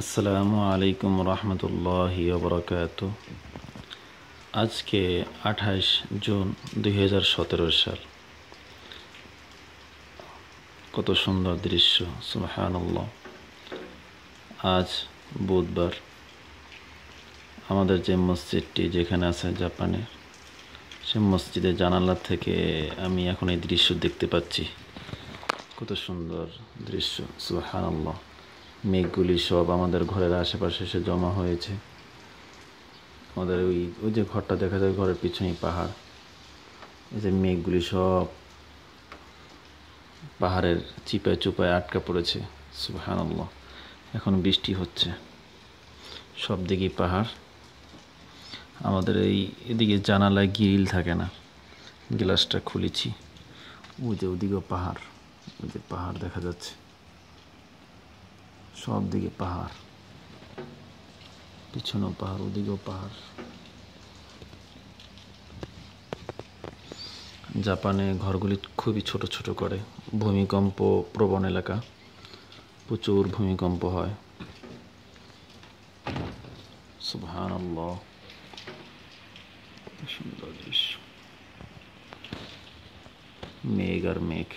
আসসালামু আলাইকুম রহমতুল্লাহ বরকাত আজকে আঠাশ জুন দুই সাল কত সুন্দর দৃশ্য সুবাহানুল্লাহ আজ বুধবার আমাদের যে মসজিদটি যেখানে আছে জাপানে সে মসজিদের জানালা থেকে আমি এখন এই দৃশ্য দেখতে পাচ্ছি কত সুন্দর দৃশ্য সুবাহানুল্লাহ মেঘগুলি সব আমাদের ঘরের আশেপাশে এসে জমা হয়েছে আমাদের ওই ওই যে ঘরটা দেখা যায় ঘরের পিছনেই পাহাড় এই যে মেঘগুলি সব পাহাড়ের চিপায় চুপায় আটকা পড়েছে সুবাহান্লাহ এখন বৃষ্টি হচ্ছে সব দিকেই পাহাড় আমাদের এই এদিকে জানালায় গিরিল থাকে না গ্লাসটা খুলেছি ওই যে ওদিকেও পাহাড় ওই যে পাহাড় দেখা যাচ্ছে সব দিকে পাহাড় পিছনেও পাহাড় ওদিকেও পাহাড় জাপানে ঘরগুলি খুবই ছোট ছোট করে ভূমিকম্প প্রবণ এলাকা প্রচুর ভূমিকম্প হয় সুবহান সুন্দর দৃশ্য মেঘ আর মেঘ